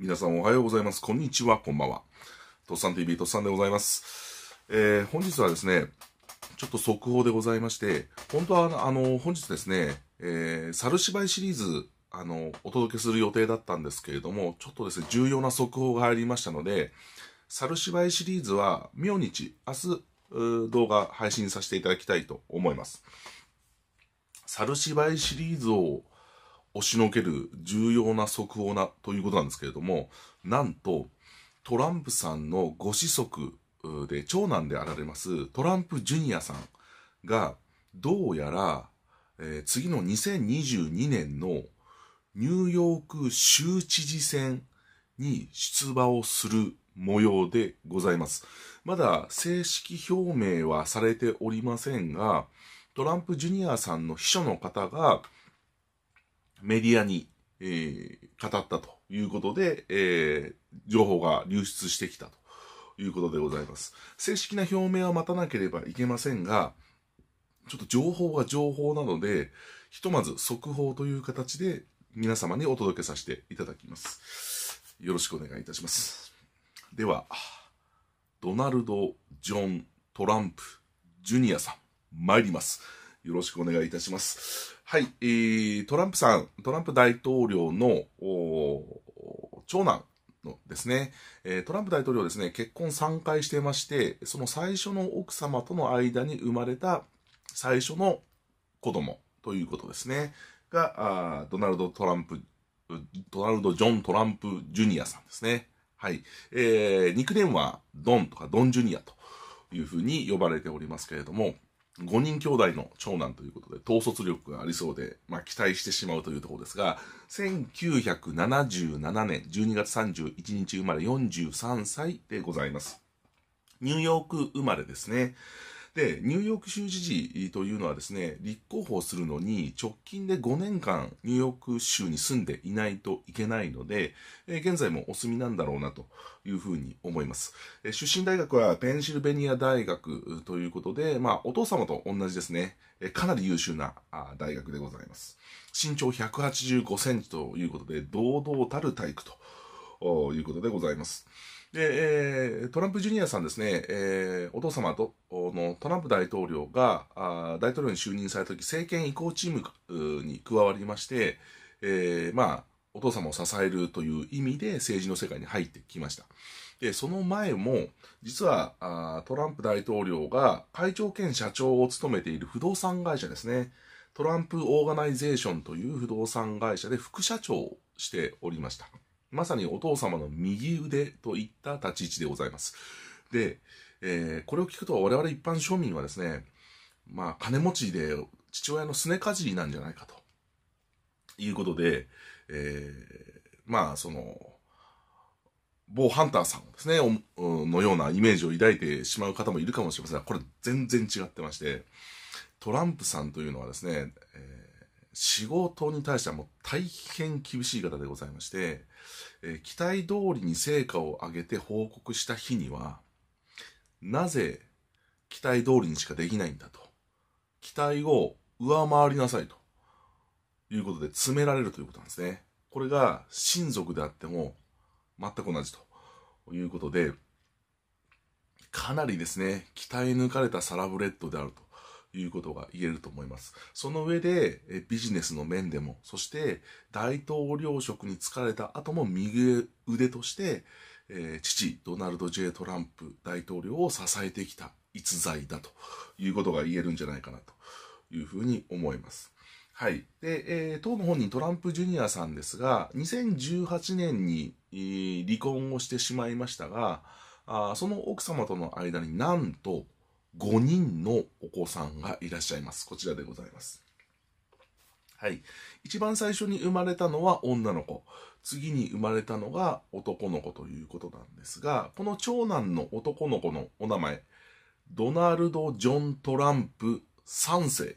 皆さんおはようございます。こんにちは、こんばんは。とっさん TV、とっさんでございます。えー、本日はですね、ちょっと速報でございまして、本当は、あの、本日ですね、えー、猿芝居シリーズ、あの、お届けする予定だったんですけれども、ちょっとですね、重要な速報が入りましたので、猿芝居シリーズは、明日、明日、動画配信させていただきたいと思います。猿芝居シリーズを、押しのける重要な速報なということなんですけれども、なんと、トランプさんのご子息で長男であられますトランプジュニアさんが、どうやら、えー、次の2022年のニューヨーク州知事選に出馬をする模様でございます。まだ正式表明はされておりませんが、トランプジュニアさんの秘書の方が、メディアに、えー、語ったということで、えー、情報が流出してきたということでございます。正式な表明は待たなければいけませんが、ちょっと情報は情報なので、ひとまず速報という形で皆様にお届けさせていただきます。よろしくお願いいたします。では、ドナルド・ジョン・トランプ・ジュニアさん、参ります。よろしくお願いいたします。はい、えー、トランプさん、トランプ大統領の長男のですね、えー、トランプ大統領ですね、結婚3回してまして、その最初の奥様との間に生まれた最初の子供ということですね、が、あドナルド・トランプ、ドナルド・ジョン・トランプ・ジュニアさんですね。はい。えー、ニックネームはドンとかドン・ジュニアというふうに呼ばれておりますけれども、5人兄弟の長男ということで、統率力がありそうで、まあ、期待してしまうというところですが、1977年12月31日生まれ43歳でございます。ニューヨーク生まれですね。で、ニューヨーク州知事というのはですね、立候補するのに直近で5年間ニューヨーク州に住んでいないといけないので、え現在もお住みなんだろうなというふうに思います。え出身大学はペンシルベニア大学ということで、まあお父様と同じですね、えかなり優秀な大学でございます。身長185センチということで、堂々たる体育ということでございます。で、えー、トランプジュニアさんですね、えー、お父様とのトランプ大統領があ大統領に就任された時政権移行チームに加わりまして、えー、まあお父様を支えるという意味で政治の世界に入ってきました。で、その前も、実はあトランプ大統領が会長兼社長を務めている不動産会社ですね。トランプオーガナイゼーションという不動産会社で副社長をしておりました。まさにお父様の右腕といった立ち位置でございます。で、えー、これを聞くと我々一般庶民はですね、まあ、金持ちで父親のすねかじりなんじゃないかと。いうことで、えー、まあ、その、某ハンターさんですね、のようなイメージを抱いてしまう方もいるかもしれませんが、これ全然違ってまして、トランプさんというのはですね、えー仕事に対してはもう大変厳しい方でございまして、えー、期待通りに成果を上げて報告した日には、なぜ期待通りにしかできないんだと。期待を上回りなさいということで詰められるということなんですね。これが親族であっても全く同じということで、かなりですね、鍛え抜かれたサラブレッドであるということが言えると思います。その上で、ビジネスの面でも、そして大統領職に就かれた後も右腕として、えー、父、ドナルド・ J・ トランプ大統領を支えてきた逸材だということが言えるんじゃないかなというふうに思います。はい。で、えー、当の本人トランプジュニアさんですが、2018年に、えー、離婚をしてしまいましたが、あその奥様との間になんと5人のお子さんがいらっしゃいます。こちらでございます。はい。一番最初に生まれたのは女の子。次に生まれたのが男の子ということなんですが、この長男の男の子のお名前、ドナルド・ジョン・トランプ3世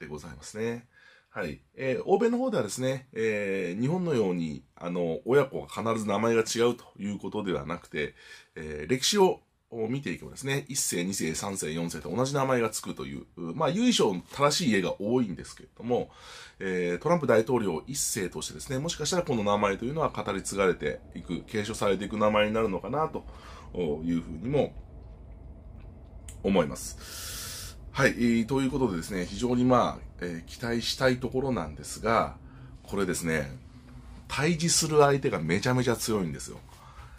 でございますね。はい。えー、欧米の方ではですね、えー、日本のように、あの、親子が必ず名前が違うということではなくて、えー、歴史をを見ていけばですね、1世、2世、3世、4世と同じ名前がつくという、まあ、由緒正しい家が多いんですけれども、えー、トランプ大統領1世としてですね、もしかしたらこの名前というのは語り継がれていく、継承されていく名前になるのかな、というふうにも思います。はい、えー、ということでですね、非常にまあ、えー、期待したいところなんですが、これですね、対峙する相手がめちゃめちゃ強いんですよ。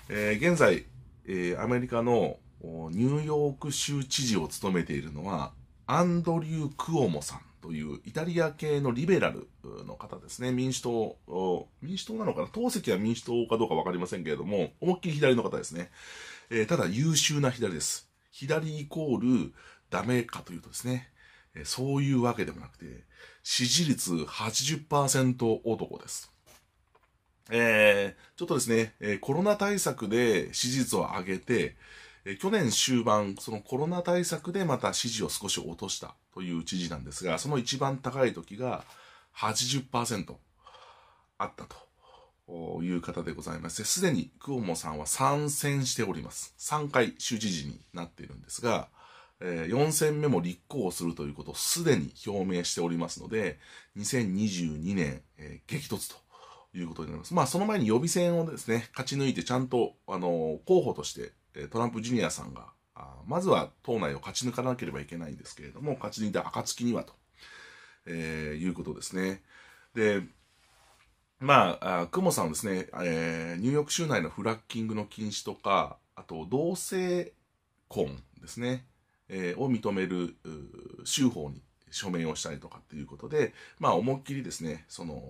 えー、現在、えー、アメリカのニューヨーク州知事を務めているのは、アンドリュー・クオモさんというイタリア系のリベラルの方ですね。民主党、民主党なのかな党籍は民主党かどうかわかりませんけれども、思いっきり左の方ですね。えー、ただ優秀な左です。左イコールダメかというとですね、えそういうわけでもなくて、支持率80%男です。えー、ちょっとですね、コロナ対策で支持率を上げて、え去年終盤、そのコロナ対策でまた支持を少し落としたという知事なんですが、その一番高い時が80%あったという方でございまして、すでにクオモさんは参戦しております。3回州知事になっているんですが、え4選目も立候補するということをすでに表明しておりますので、2022年、えー、激突ということになります。まあ、その前に予備選をですね、勝ち抜いて、ちゃんと、あの候補としてトランプジュニアさんが、まずは党内を勝ち抜かなければいけないんですけれども、勝ち抜いた暁にはと、えー、いうことですね。で、まあ、クモさんはですね、えー、ニューヨーク州内のフラッキングの禁止とか、あと同性婚ですね、えー、を認める州法に署名をしたりとかっていうことで、まあ、思いっきりですね、その、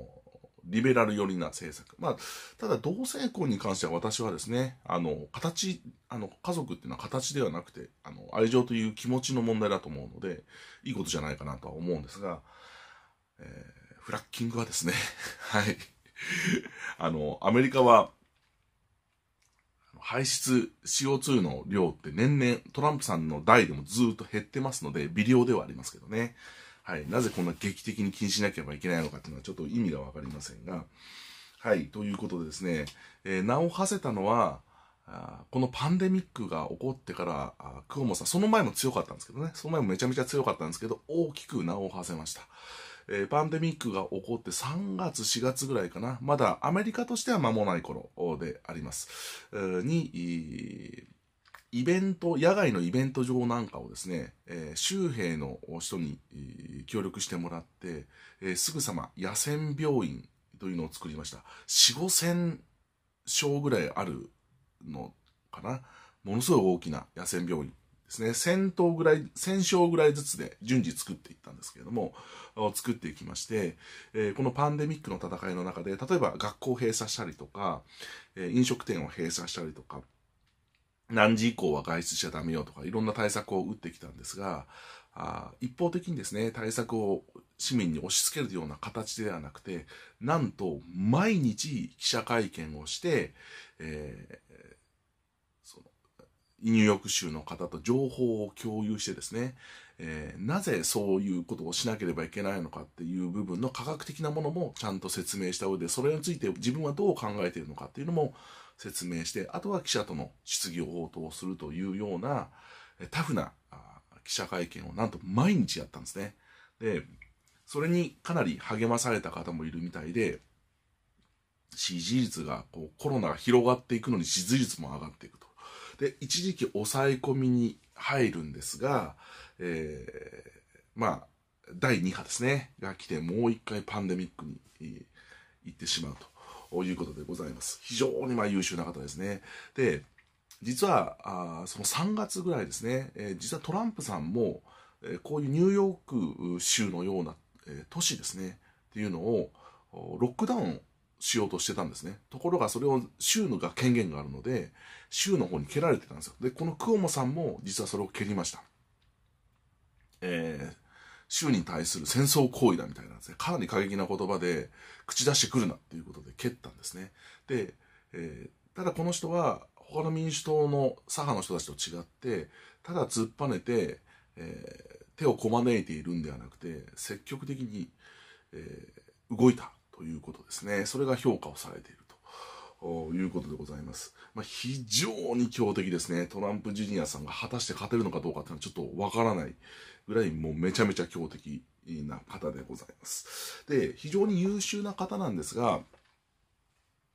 リベラル寄りな政策。まあ、ただ同性婚に関しては私はですね、あの、形、あの、家族っていうのは形ではなくて、あの、愛情という気持ちの問題だと思うので、いいことじゃないかなとは思うんですが、えー、フラッキングはですね、はい。あの、アメリカは、排出 CO2 の量って年々トランプさんの代でもずっと減ってますので、微量ではありますけどね。はい、なぜこんな劇的に禁止しなければいけないのかっていうのはちょっと意味が分かりませんが、はい、ということでですね、えー、名を馳せたのは、あこのパンデミックが起こってから、あクオモさん、その前も強かったんですけどね、その前もめちゃめちゃ強かったんですけど、大きく名を馳せました。えー、パンデミックが起こって3月、4月ぐらいかな、まだアメリカとしては間もない頃であります。に、イベント、野外のイベント場なんかをですね、えー、周辺の人に、えー、協力してもらって、えー、すぐさま野戦病院というのを作りました。4、5000床ぐらいあるのかな。ものすごい大きな野戦病院ですね。1000頭ぐらい、1000床ぐらいずつで順次作っていったんですけれども、作っていきまして、えー、このパンデミックの戦いの中で、例えば学校を閉鎖したりとか、えー、飲食店を閉鎖したりとか、何時以降は外出しちゃダメよとかいろんな対策を打ってきたんですがあ一方的にですね対策を市民に押し付けるような形ではなくてなんと毎日記者会見をして、えー、そのニューヨーク州の方と情報を共有してですね、えー、なぜそういうことをしなければいけないのかっていう部分の科学的なものもちゃんと説明した上でそれについて自分はどう考えているのかっていうのも説明して、あとは記者との質疑応答をするというような、タフな記者会見をなんと毎日やったんですね。で、それにかなり励まされた方もいるみたいで、支持率がこうコロナが広がっていくのに支持率も上がっていくと。で、一時期抑え込みに入るんですが、えー、まあ、第2波ですね、が来てもう一回パンデミックに行ってしまうと。いうことでございます。非常にま優秀な方ですね。で、実はあその3月ぐらいですね、えー、実はトランプさんも、えー、こういうニューヨーク州のような、えー、都市ですねっていうのをロックダウンしようとしてたんですねところがそれを州のが権限があるので州の方に蹴られてたんですよでこのクオモさんも実はそれを蹴りました、えー、州に対する戦争行為だみたいなんですね。かなり過激な言葉で、口出してくるなっていうことで蹴ったんですね。で、えー、ただこの人は、他の民主党の左派の人たちと違って、ただ突っぱねて、えー、手をこまねいているんではなくて、積極的に、えー、動いたということですね。それが評価をされている。いうことでございます。まあ、非常に強敵ですね。トランプジュニアさんが果たして勝てるのかどうかっていうのはちょっとわからないぐらいもうめちゃめちゃ強敵な方でございます。で、非常に優秀な方なんですが、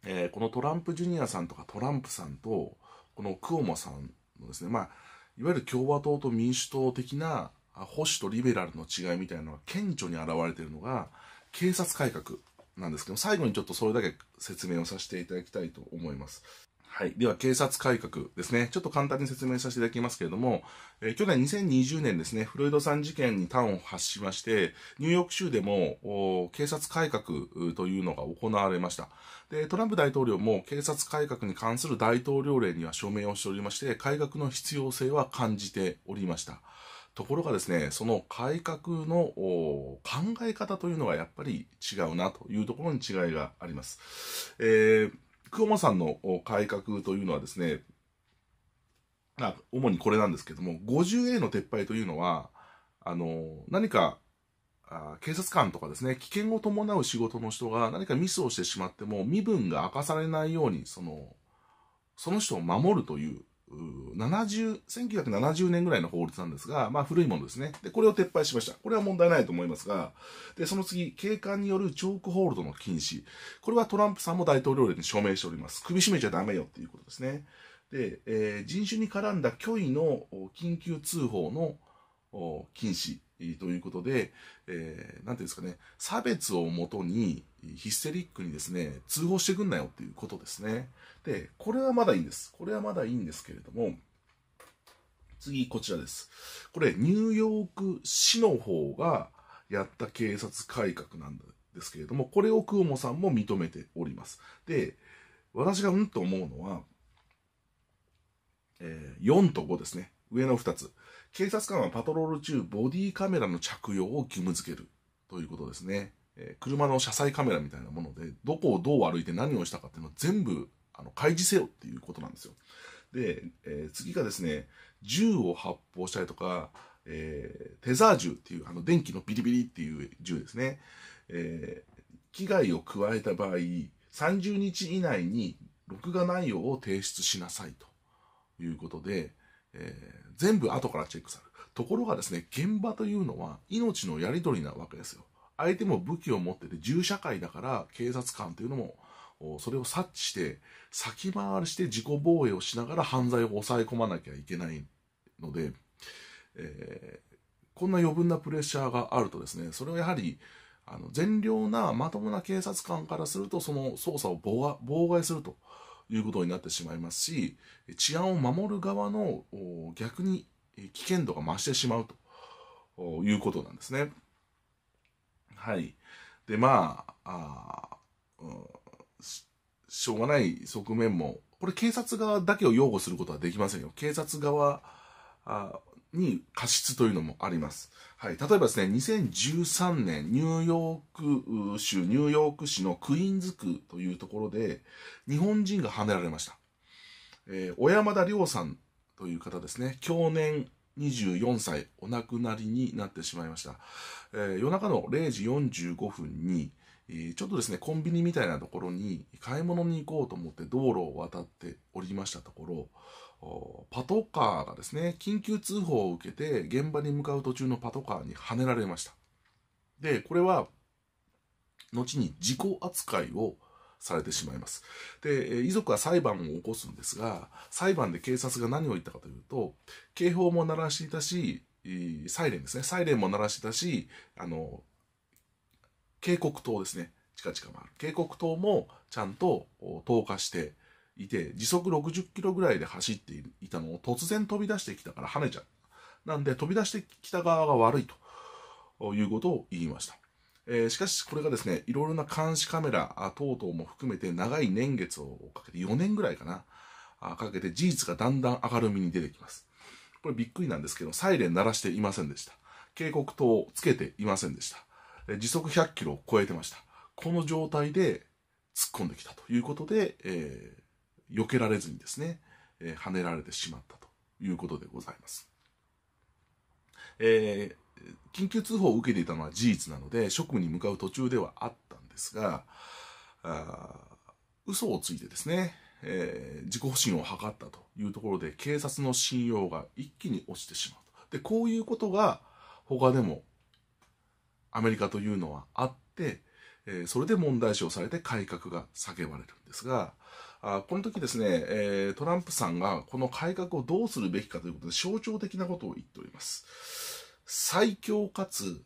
えー、このトランプジュニアさんとかトランプさんと、このクオモさんのですね、まあ、いわゆる共和党と民主党的な保守とリベラルの違いみたいなのが顕著に現れているのが、警察改革なんですけど最後にちょっとそれだけ説明をさせていただきたいと思います。はい。では、警察改革ですね。ちょっと簡単に説明させていただきますけれども、えー、去年2020年ですね、フロイドさん事件に端を発しまして、ニューヨーク州でも警察改革というのが行われました。で、トランプ大統領も警察改革に関する大統領令には署名をしておりまして、改革の必要性は感じておりました。ところがですね、その改革の考え方というのはやっぱり違うなというところに違いがあります。えー、久保さんの改革というのはですね、まあ、主にこれなんですけども、50A の撤廃というのは、あの、何か警察官とかですね、危険を伴う仕事の人が何かミスをしてしまっても、身分が明かされないように、その、その人を守るという70 1970年ぐらいの法律なんですが、まあ、古いものですねで、これを撤廃しました、これは問題ないと思いますが、でその次、警官によるチョークホールドの禁止、これはトランプさんも大統領令に署名しております、首絞めちゃだめよっていうことですね。で、えー、人種に絡んだ虚偽の緊急通報の禁止、ということで、えー、なんていうんですかね、差別をもとに、ヒステリックにですね、通報してくんなよっていうことですね。で、これはまだいいんです。これはまだいいんですけれども、次、こちらです。これ、ニューヨーク市の方がやった警察改革なんですけれども、これをクオモさんも認めております。で、私がうんと思うのは、えー、4と5ですね。上の2つ。警察官はパトロール中、ボディカメラの着用を義務付けるということですね。えー、車の車載カメラみたいなもので、どこをどう歩いて何をしたかっていうのを全部あの開示せよっていうことなんですよ。で、えー、次がですね、銃を発砲したりとか、えー、テザー銃っていう、あの電気のビリビリっていう銃ですね。え危害を加えた場合、30日以内に録画内容を提出しなさいということで、えー、全部後からチェックされる。ところがですね、現場というのは命のやり取りなわけですよ。相手も武器を持ってて銃社会だから警察官というのもそれを察知して先回りして自己防衛をしながら犯罪を抑え込まなきゃいけないので、えー、こんな余分なプレッシャーがあるとですねそれはやはりあの善良なまともな警察官からするとその捜査を妨害するということになってしまいますし治安を守る側の逆に危険度が増してしまうということなんですね。はい、でまあうん、しょうがない側面もこれ警察側だけを擁護することはできませんよ。警察側に過失というのもあります。はい、例えばですね、2013年、ニューヨーク州、ニューヨーク市のクイーンズ区というところで、日本人がはねられました。えー、小山田亮さんという方ですね、去年24歳、お亡くなりになってしまいました。えー、夜中の0時45分に、ちょっとですね、コンビニみたいなところに買い物に行こうと思って道路を渡っておりましたところ、パトカーがですね緊急通報を受けて現場に向かう途中のパトカーにはねられましたでこれは後に事故扱いをされてしまいますで遺族は裁判を起こすんですが裁判で警察が何を言ったかというと警報も鳴らしていたしサイレンですねサイレンも鳴らしていたしあの警告灯ですね近々もある警告灯もちゃんと投下していて、時速60キロぐらいで走っていたのを突然飛び出してきたから跳ねちゃうなんで飛び出してきた側が悪いということを言いました。えー、しかしこれがですね、いろいろな監視カメラ等々も含めて長い年月をかけて4年ぐらいかな、あかけて事実がだんだん明るみに出てきます。これびっくりなんですけど、サイレン鳴らしていませんでした。警告灯をつけていませんでした。え時速100キロを超えてました。この状態で突っ込んできたということで、えー避けられずにですね、えー、跳ねられてしまったということでございます。えー、緊急通報を受けていたのは事実なので、職務に向かう途中ではあったんですが、あ嘘をついてですね、えー、自己保身を図ったというところで、警察の信用が一気に落ちてしまうと。で、こういうことが他でもアメリカというのはあって、えー、それで問題視をされて改革が叫ばれるんですが、あこの時ですね、えー、トランプさんがこの改革をどうするべきかということで象徴的なことを言っております。最強かつ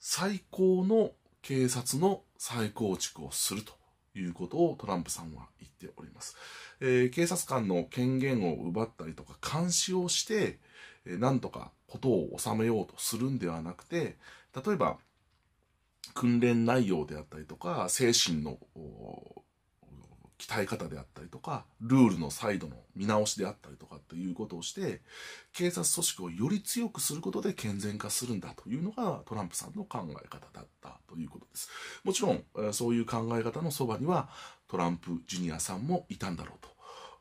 最高の警察の再構築をするということをトランプさんは言っております。えー、警察官の権限を奪ったりとか監視をして、えー、なんとかことを収めようとするんではなくて、例えば訓練内容であったりとか精神の鍛え方であったりとかルールの再度の見直しであったりとかっていうことをして警察組織をより強くすることで健全化するんだというのがトランプさんの考え方だったということですもちろんそういう考え方のそばにはトランプジュニアさんもいたんだろうと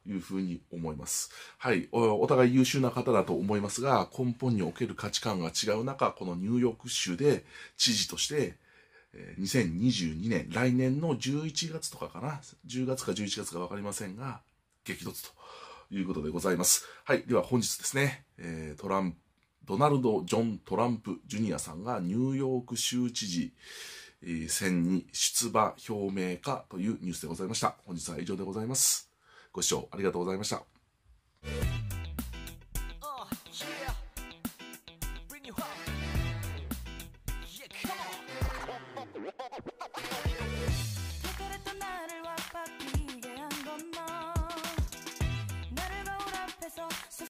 いうふに思います。はい。お互い優秀な方だと思いますが、根本における価値観が違う中、このニューヨーク州で知事として2022年、来年の11月とかかな、10月か11月か分かりませんが、激突ということでございます。はい、では本日ですね、えトランプ、ドナルド・ジョン・トランプ・ジュニアさんがニューヨーク州知事選に出馬表明かというニュースでございました。本日は以上でございます。ご視聴ありがとうございました。